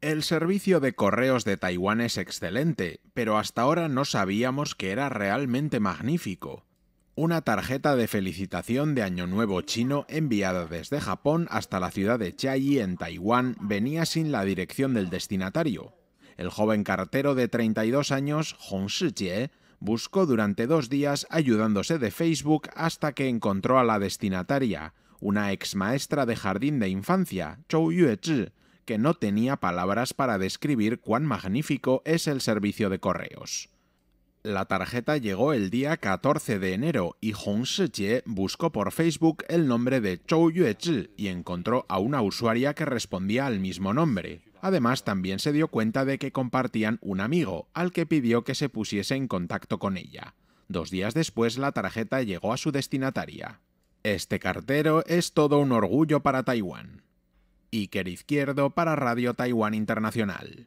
El servicio de correos de Taiwán es excelente, pero hasta ahora no sabíamos que era realmente magnífico. Una tarjeta de felicitación de Año Nuevo chino enviada desde Japón hasta la ciudad de Chiayi en Taiwán venía sin la dirección del destinatario. El joven cartero de 32 años, Hong Shijie, buscó durante dos días ayudándose de Facebook hasta que encontró a la destinataria, una ex maestra de jardín de infancia, Zhou Yuezhi, que no tenía palabras para describir cuán magnífico es el servicio de correos. La tarjeta llegó el día 14 de enero y Hong Shijie buscó por Facebook el nombre de Chou Yuezhi y encontró a una usuaria que respondía al mismo nombre. Además, también se dio cuenta de que compartían un amigo, al que pidió que se pusiese en contacto con ella. Dos días después, la tarjeta llegó a su destinataria. Este cartero es todo un orgullo para Taiwán. Iker Izquierdo para Radio Taiwán Internacional.